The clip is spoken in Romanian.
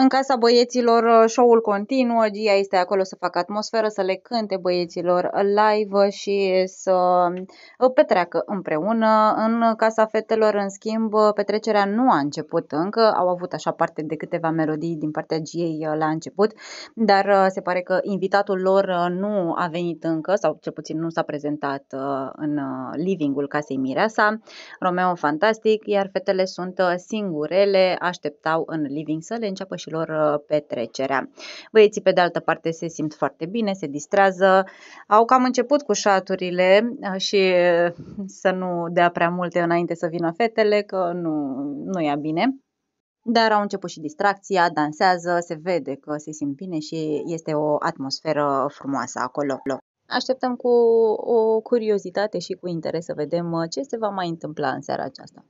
În casa băieților, uh, show-ul continuă, Gia este acolo să facă atmosferă, să le cânte băieților uh, live uh, și să petreacă împreună. În casa fetelor, în schimb, petrecerea nu a început încă, au avut așa parte de câteva melodii din partea Giei la început, dar se pare că invitatul lor nu a venit încă, sau cel puțin nu s-a prezentat în livingul casei Mireasa. Romeo fantastic, iar fetele sunt singurele, așteptau în living să le înceapă și copilașilor uh, petrecerea. Băieții, pe de altă parte, se simt foarte bine, se distrează, au cam început cu șaturile uh, și uh, să nu dea prea multe înainte să vină fetele, că nu, nu ia bine dar au început și distracția, dansează, se vede că se simt bine și este o atmosferă frumoasă acolo. Așteptăm cu o curiozitate și cu interes să vedem ce se va mai întâmpla în seara aceasta.